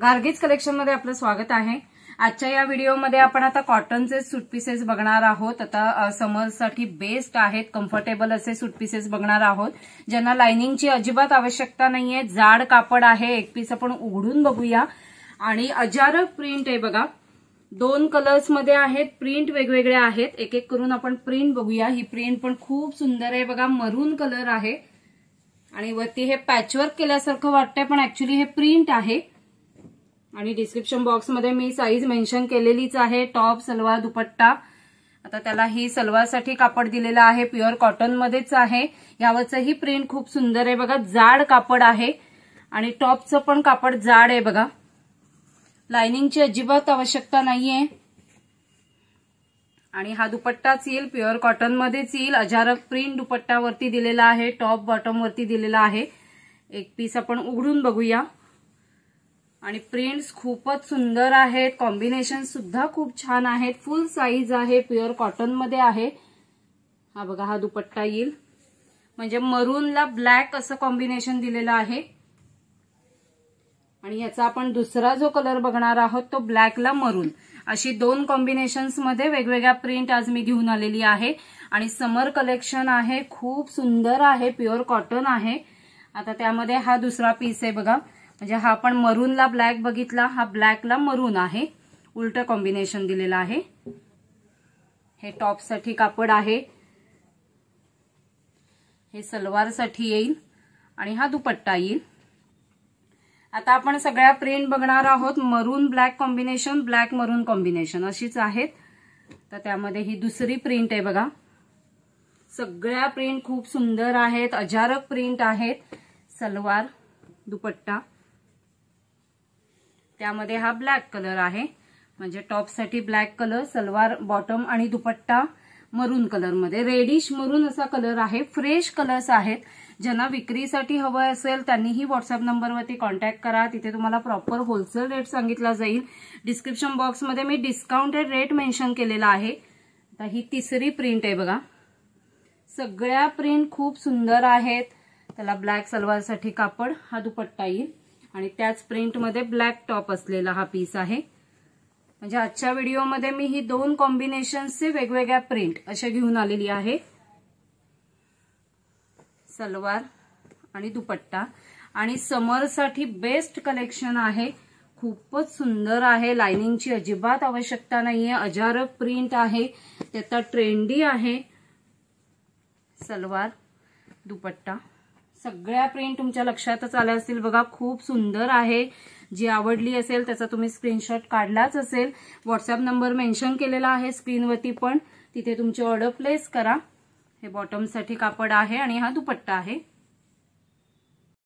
गार्गेज कलेक्शनमध्ये आपलं स्वागत आहे आजच्या या व्हिडिओमध्ये आपण आता कॉटनचे सुटपीसेस बघणार आहोत आता समरसाठी बेस्ट आहेत कम्फर्टेबल असे सुटपीसेस बघणार आहोत ज्यांना लायनिंगची अजिबात आवश्यकता नाहीये जाड कापड आहे एक पीस आपण उघडून बघूया आणि अजारक प्रिंट आहे बघा दोन कलर्समध्ये आहेत प्रिंट वेगवेगळे आहेत एक एक करून आपण प्रिंट बघूया ही प्रिंट पण खूप सुंदर आहे बघा मरून कलर आहे आणि वरती हे पॅचवर्क केल्यासारखं वाटतंय पण ऍक्च्युली हे प्रिंट आहे आणि डिस्क्रिप्शन बॉक्समध्ये मी साईज मेन्शन केलेलीच आहे टॉप सलवार दुपट्टा आता त्याला ही सलवारसाठी कापड दिलेला आहे प्युअर कॉटनमध्येच आहे यावरचंही प्रिंट खूप सुंदर आहे बघा जाड कापड आहे आणि टॉपचं पण कापड जाड आहे बघा लायनिंगची अजिबात आवश्यकता नाहीये आणि हा दुपट्टाच येईल प्युअर कॉटनमध्येच येईल अजारक प्रिंट दुपट्टावरती दिलेला आहे टॉप बॉटमवरती दिलेला आहे एक पीस आपण उघडून बघूया आणि प्रिंट्स खूपच सुंदर आहेत कॉम्बिनेशन सुद्धा खूप छान आहेत फुल साईज आहे प्युअर कॉटन मध्ये आहे हा बघा हा दुपट्टा येईल म्हणजे मरूनला ब्लॅक असं कॉम्बिनेशन दिलेलं आहे आणि याचा आपण दुसरा जो कलर बघणार आहोत तो ब्लॅकला मरून अशी दोन कॉम्बिनेशन्समध्ये वेगवेगळ्या प्रिंट आज मी घेऊन आलेली आहे आणि समर कलेक्शन आहे खूप सुंदर आहे प्युअर कॉटन आहे आता त्यामध्ये हा दुसरा पीस आहे बघा म्हणजे हा आपण मरूनला ब्लॅक बघितला हा ब्लॅकला मरून आहे उलट कॉम्बिनेशन दिलेलं आहे हे टॉपसाठी कापड आहे हे सलवारसाठी येईल आणि हा दुपट्टा येईल आता आपण सगळ्या प्रिंट बघणार आहोत maroon black combination black maroon combination अशीच आहेत तर त्यामध्ये ही दुसरी प्रिंट आहे बघा सगळ्या प्रिंट खूप सुंदर आहेत अजारक प्रिंट आहेत सलवार दुपट्टा त्यामध्ये हा ब्लॅक कलर आहे म्हणजे टॉपसाठी ब्लॅक कलर सलवार बॉटम आणि दुपट्टा मरून कलरमध्ये रेडिश मरून असा कलर आहे फ्रेश कलर्स आहेत ज्यांना विक्रीसाठी हवं असेल त्यांनीही व्हॉट्सअप नंबरवरती कॉन्टॅक्ट करा तिथे तुम्हाला प्रॉपर होलसेल रेट सांगितला जाईल डिस्क्रिप्शन बॉक्समध्ये मी डिस्काउंटेड रेट मेन्शन केलेला आहे आता ही तिसरी प्रिंट आहे बघा सगळ्या प्रिंट खूप सुंदर आहेत त्याला ब्लॅक सलवारसाठी कापड हा दुपट्टा येईल आणि त्याच प्रिंटमध्ये ब्लॅक टॉप असलेला हा पीस आहे म्हणजे आजच्या व्हिडिओमध्ये मी ही दोन कॉम्बिनेशनचे वेगवेगळ्या प्रिंट अशा घेऊन आलेली आहे सलवार आणि दुपट्टा आणि समरसाठी बेस्ट कलेक्शन आहे खूपच सुंदर आहे लायनिंगची अजिबात आवश्यकता नाहीये अजारक प्रिंट आहे त्याचा ट्रेंडी आहे सलवार दुपट्टा सगळ्या प्रिंट तुमच्या लक्षातच आल्या असतील बघा खूप सुंदर आहे जी आवडली असेल त्याचा तुम्ही स्क्रीनशॉट काढलाच असेल व्हॉट्सअप नंबर मेन्शन केलेला आहे स्क्रीनवरती पण तिथे तुमची ऑर्डर प्लेस करा हे बॉटमसाठी कापड आहे आणि हा दुपट्टा आहे